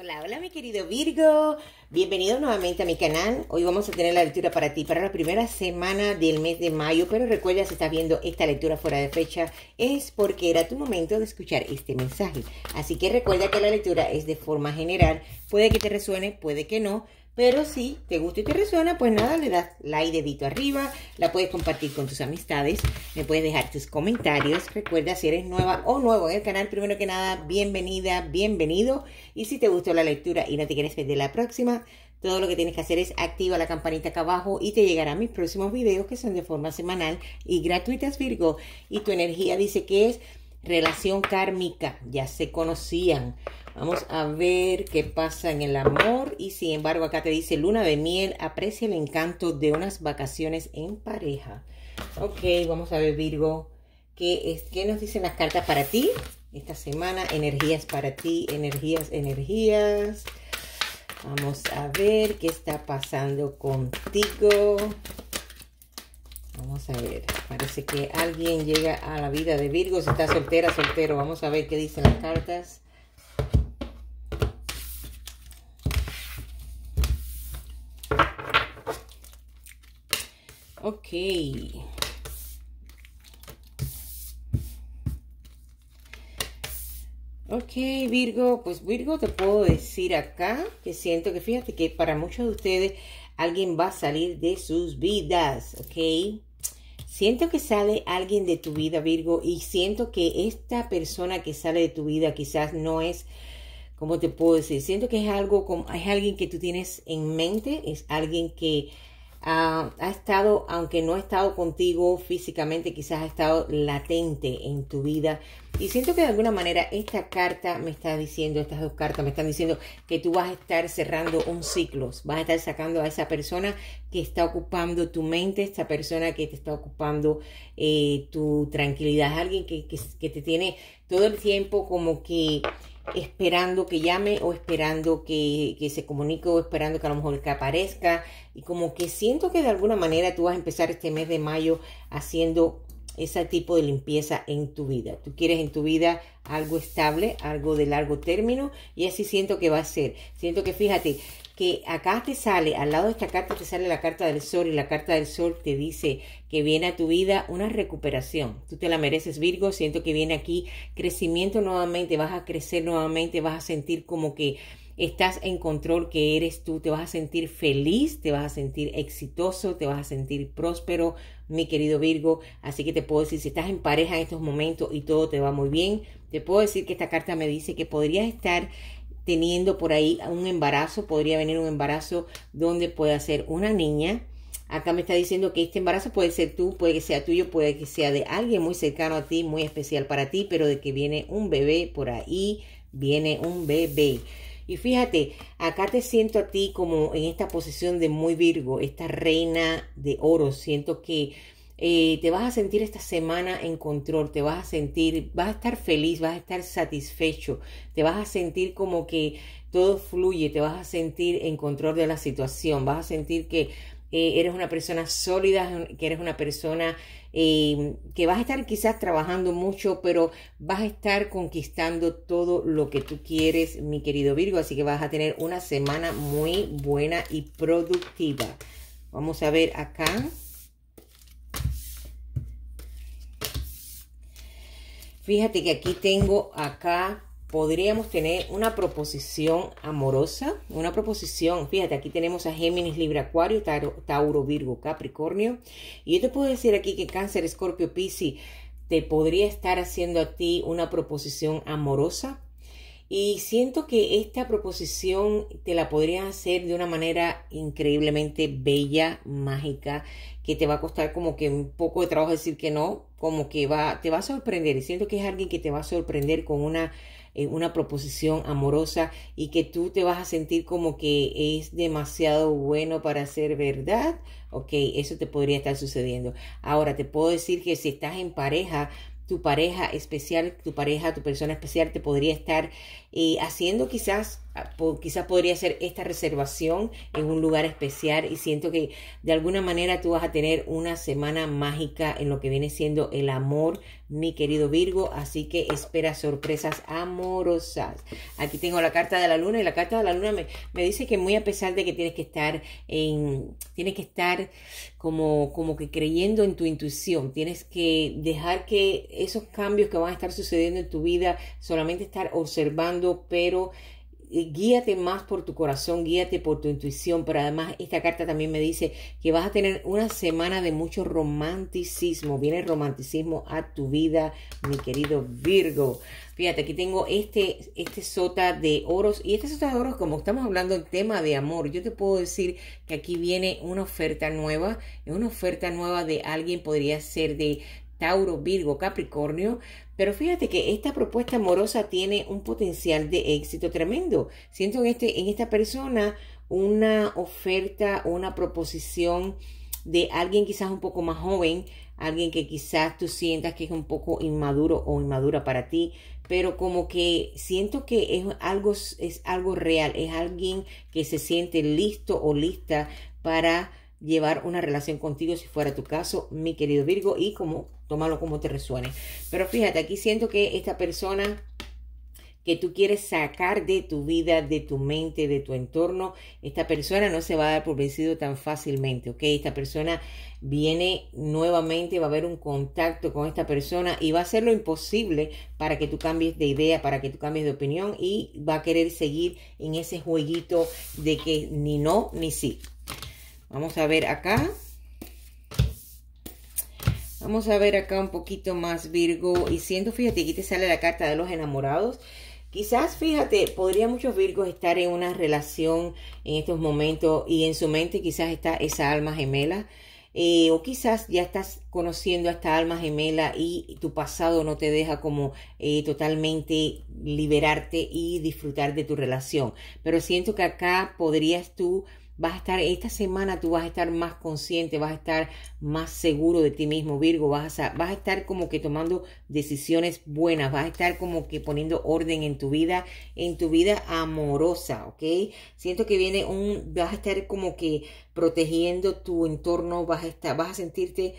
Hola, hola mi querido Virgo, bienvenido nuevamente a mi canal. Hoy vamos a tener la lectura para ti para la primera semana del mes de mayo, pero recuerda si estás viendo esta lectura fuera de fecha es porque era tu momento de escuchar este mensaje. Así que recuerda que la lectura es de forma general, puede que te resuene, puede que no, pero si te gusta y te resuena, pues nada, le das like dedito arriba, la puedes compartir con tus amistades, me puedes dejar tus comentarios. Recuerda, si eres nueva o nuevo en el canal, primero que nada, bienvenida, bienvenido. Y si te gustó la lectura y no te quieres perder la próxima, todo lo que tienes que hacer es activa la campanita acá abajo y te llegarán mis próximos videos que son de forma semanal y gratuitas, Virgo. Y tu energía dice que es relación kármica, ya se conocían. Vamos a ver qué pasa en el amor y sin embargo acá te dice luna de miel, aprecia el encanto de unas vacaciones en pareja. Ok, vamos a ver Virgo, ¿qué, es, qué nos dicen las cartas para ti? Esta semana, energías para ti, energías, energías. Vamos a ver qué está pasando contigo. Vamos a ver. Parece que alguien llega a la vida de Virgo. Si está soltera, soltero. Vamos a ver qué dicen las cartas. Ok, Virgo, pues Virgo te puedo decir acá que siento que fíjate que para muchos de ustedes alguien va a salir de sus vidas, ok. Siento que sale alguien de tu vida, Virgo, y siento que esta persona que sale de tu vida quizás no es, ¿cómo te puedo decir? Siento que es algo, es alguien que tú tienes en mente, es alguien que ha, estado, aunque no ha estado contigo físicamente, quizás ha estado latente en tu vida. Y siento que de alguna manera esta carta me está diciendo, estas dos cartas me están diciendo que tú vas a estar cerrando un ciclo, vas a estar sacando a esa persona que está ocupando tu mente, esta persona que te está ocupando eh, tu tranquilidad, alguien que, que te tiene todo el tiempo como que esperando que llame o esperando que, que, se comunique o esperando que a lo mejor que aparezca. Y como que siento que de alguna manera tú vas a empezar este mes de mayo haciendo ese tipo de limpieza en tu vida. Tú quieres en tu vida algo estable, algo de largo término y así siento que va a ser. Siento que fíjate, que acá te sale, al lado de esta carta te sale la carta del sol y la carta del sol te dice que viene a tu vida una recuperación. Tú te la mereces, Virgo, siento que viene aquí crecimiento nuevamente, vas a crecer nuevamente, vas a sentir como que estás en control, que eres tú, te vas a sentir feliz, te vas a sentir exitoso, te vas a sentir próspero, mi querido Virgo. Así que te puedo decir, si estás en pareja en estos momentos y todo te va muy bien, te puedo decir que esta carta me dice que podrías estar teniendo por ahí un embarazo, podría venir un embarazo donde pueda ser una niña. Acá me está diciendo que este embarazo puede ser tú, puede que sea tuyo, puede que sea de alguien muy cercano a ti, muy especial para ti, pero de que viene un bebé por ahí, viene un bebé. Y fíjate, acá te siento a ti como en esta posición de muy Virgo, esta reina de oro. Siento que te vas a sentir esta semana en control, te vas a sentir, vas a estar feliz, vas a estar satisfecho, te vas a sentir como que todo fluye, te vas a sentir en control de la situación, vas a sentir que eres una persona sólida, que eres una persona que vas a estar quizás trabajando mucho, pero vas a estar conquistando todo lo que tú quieres, mi querido Virgo, así que vas a tener una semana muy buena y productiva. Vamos a ver acá. Fíjate que aquí tengo acá, podríamos tener una proposición amorosa, una proposición, fíjate, aquí tenemos a Géminis, Libra, Acuario, Tauro, Virgo, Capricornio. Y yo te puedo decir aquí que Cáncer, Escorpio, Piscis te podría estar haciendo a ti una proposición amorosa. Y siento que esta proposición te la podrían hacer de una manera increíblemente bella, mágica que te va a costar como que un poco de trabajo decir que no, como que va, te va a sorprender. Y siento que es alguien que te va a sorprender con una, eh, una proposición amorosa y que tú te vas a sentir como que es demasiado bueno para ser verdad. Ok, eso te podría estar sucediendo. Ahora, te puedo decir que si estás en pareja, tu pareja especial, tu pareja, tu persona especial te podría estar eh, haciendo quizás, ah, quizás podría hacer esta reservación en un lugar especial y siento que de alguna manera tú vas a tener una semana mágica en lo que viene siendo el amor, mi querido Virgo, así que espera sorpresas amorosas. Aquí tengo la carta de la luna y la carta de la luna me, dice que muy a pesar de que tienes que estar en, tienes que estar como, como que creyendo en tu intuición, tienes que dejar que esos cambios que van a estar sucediendo en tu vida, solamente estar observando, pero eh, guíate más por tu corazón, guíate por tu intuición, pero además esta carta también me dice que vas a tener una semana de mucho romanticismo, viene romanticismo a tu vida, mi querido Virgo. Fíjate, aquí tengo este, este sota de oros, y este sota de oros, como estamos hablando del tema de amor, yo te puedo decir que aquí viene una oferta nueva, es una oferta nueva de alguien, podría ser de Tauro, Virgo, Capricornio, pero fíjate que esta propuesta amorosa tiene un potencial de éxito tremendo. Siento en, este, en esta persona una oferta, una proposición de alguien quizás un poco más joven, alguien que quizás tú sientas que es un poco inmaduro o inmadura para ti, pero como que siento que es algo, es algo real, es alguien que se siente listo o lista para llevar una relación contigo si fuera tu caso, mi querido Virgo, y como Tómalo como te resuene. Pero fíjate, aquí siento que esta persona que tú quieres sacar de tu vida, de tu mente, de tu entorno, esta persona no se va a dar por vencido tan fácilmente, ¿ok? Esta persona viene nuevamente, va a haber un contacto con esta persona y va a hacer lo imposible para que tú cambies de idea, para que tú cambies de opinión y va a querer seguir en ese jueguito de que ni no ni sí. Vamos a ver acá. Vamos a ver acá un poquito más Virgo y siendo, fíjate, aquí te sale la carta de los enamorados. Quizás, fíjate, podría muchos Virgos estar en una relación en estos momentos y en su mente quizás está esa alma gemela eh, o quizás ya estás conociendo a esta alma gemela y tu pasado no te deja como eh, totalmente liberarte y disfrutar de tu relación. Pero siento que acá podrías tú vas a estar, esta semana tú vas a estar más consciente, vas a estar más seguro de ti mismo, Virgo, vas a, vas a estar como que tomando decisiones buenas, vas a estar como que poniendo orden en tu vida, en tu vida amorosa, ¿ok? Siento que viene un, vas a estar como que protegiendo tu entorno, vas a estar, vas a sentirte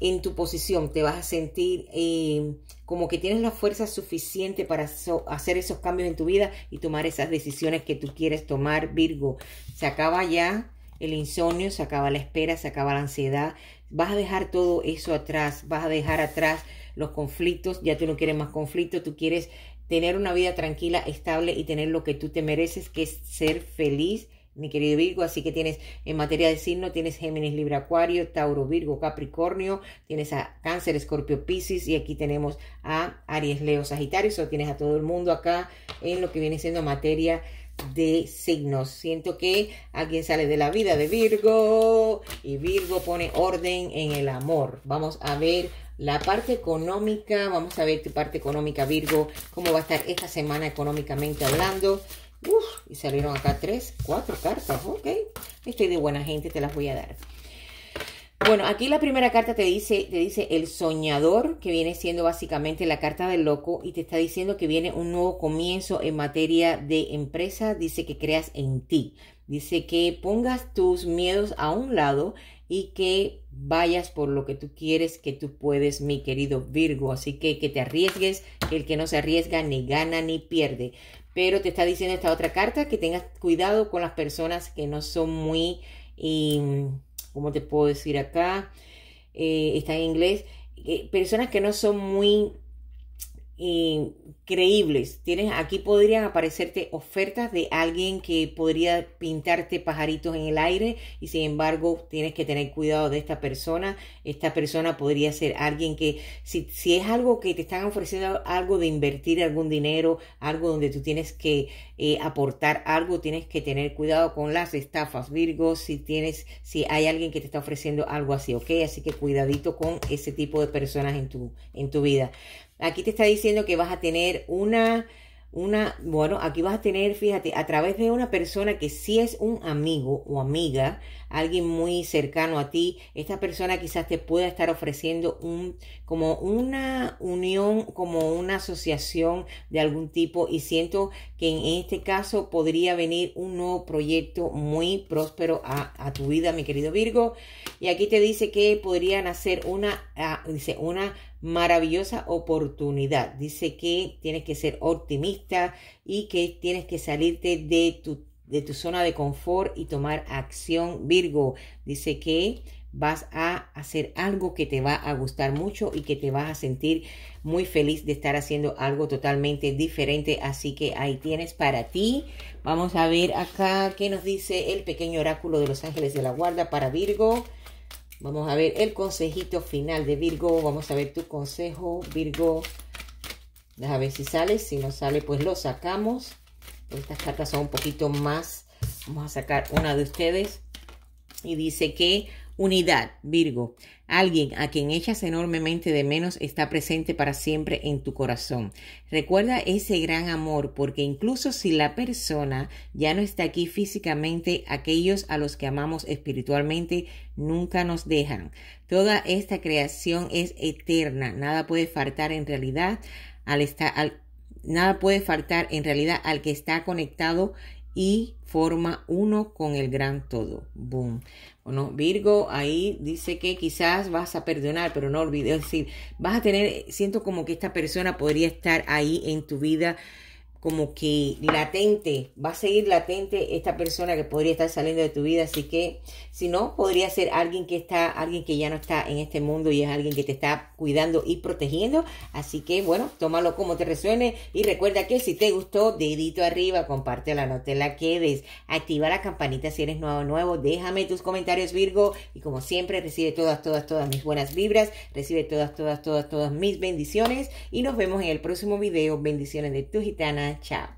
en tu posición, te vas a sentir eh, como que tienes la fuerza suficiente para hacer esos cambios en tu vida y tomar esas decisiones que tú quieres tomar, Virgo. Se acaba ya el insomnio, se acaba la espera, se acaba la ansiedad. Vas a dejar todo eso atrás, vas a dejar atrás los conflictos, ya tú no quieres más conflictos, tú quieres tener una vida tranquila, estable y tener lo que tú te mereces, que es ser feliz mi querido Virgo, así que tienes en materia de signo, tienes Géminis, Libra, Acuario, Tauro, Virgo, Capricornio, tienes a Cáncer, Escorpio, Pisces y aquí tenemos a Aries, Leo, Sagitario, eso tienes a todo el mundo acá en lo que viene siendo materia de signos. Siento que alguien sale de la vida de Virgo y Virgo pone orden en el amor. Vamos a ver la parte económica, vamos a ver tu parte económica Virgo, cómo va a estar esta semana económicamente hablando y salieron acá tres, cuatro cartas. Ok, estoy de buena gente, te las voy a dar. Bueno, aquí la primera carta te dice, te dice el soñador, que viene siendo básicamente la carta del loco, y te está diciendo que viene un nuevo comienzo en materia de empresa. Dice que creas en ti. Dice que pongas tus miedos a un lado y que vayas por lo que tú quieres, que tú puedes, mi querido Virgo. Así que que te arriesgues, el que no se arriesga ni gana ni pierde. Pero te está diciendo esta otra carta que tengas cuidado con las personas que no son muy, em, ¿cómo te puedo decir acá? Eh, está en inglés, eh, personas que no son muy increíbles, Tienes, aquí podrían aparecerte ofertas de alguien que podría pintarte pajaritos en el aire y sin embargo tienes que tener cuidado de esta persona. Esta persona podría ser alguien que si, es algo que te están ofreciendo algo de invertir algún dinero, algo donde tú tienes que eh, aportar algo, tienes que tener cuidado con las estafas Virgo, si tienes, si hay alguien que te está ofreciendo algo así, ok, así que cuidadito con ese tipo de personas en tu, en tu vida. Aquí te está diciendo que vas a tener una, una, bueno, aquí vas a tener, fíjate, a través de una persona que sí es un amigo o amiga, alguien muy cercano a ti, esta persona quizás te pueda estar ofreciendo un, como una unión, como una asociación de algún tipo y siento que en este caso podría venir un nuevo proyecto muy próspero a, tu vida, mi querido Virgo. Y aquí te dice que podrían hacer una, ah, dice, una maravillosa oportunidad. Dice que tienes que ser optimista y que tienes que salirte de tu, de tu zona de confort y tomar acción Virgo. Dice que vas a hacer algo que te va a gustar mucho y que te vas a sentir muy feliz de estar haciendo algo totalmente diferente. Así que ahí tienes para ti. Vamos a ver acá qué nos dice el pequeño oráculo de los ángeles de la guarda para Virgo. Vamos a ver el consejito final de Virgo. Vamos a ver tu consejo, Virgo. Déjame ver si sale. Si no sale, pues lo sacamos. Estas cartas son un poquito más. Vamos a sacar una de ustedes. Y dice que Unidad, Virgo, alguien a quien echas enormemente de menos está presente para siempre en tu corazón. Recuerda ese gran amor porque incluso si la persona ya no está aquí físicamente, aquellos a los que amamos espiritualmente nunca nos dejan. Toda esta creación es eterna, nada puede faltar en realidad al estar... Al, nada puede faltar en realidad al que está conectado y forma uno con el gran todo. Boom. Bueno, Virgo ahí dice que quizás vas a perdonar, pero no olvides, decir, vas a tener, siento como que esta persona podría estar ahí en tu vida como que latente, va a seguir latente esta persona que podría estar saliendo de tu vida, así que si no, podría ser alguien que está, alguien que ya no está en este mundo y es alguien que te está cuidando y protegiendo, así que bueno, tómalo como te resuene y recuerda que si te gustó, dedito arriba, comparte la te la quedes, activa la campanita si eres nuevo nuevo, déjame tus comentarios Virgo y como siempre recibe todas, todas, todas mis buenas vibras, recibe todas, todas, todas, todas mis bendiciones y nos vemos en el próximo video, bendiciones de tu gitana Tchau!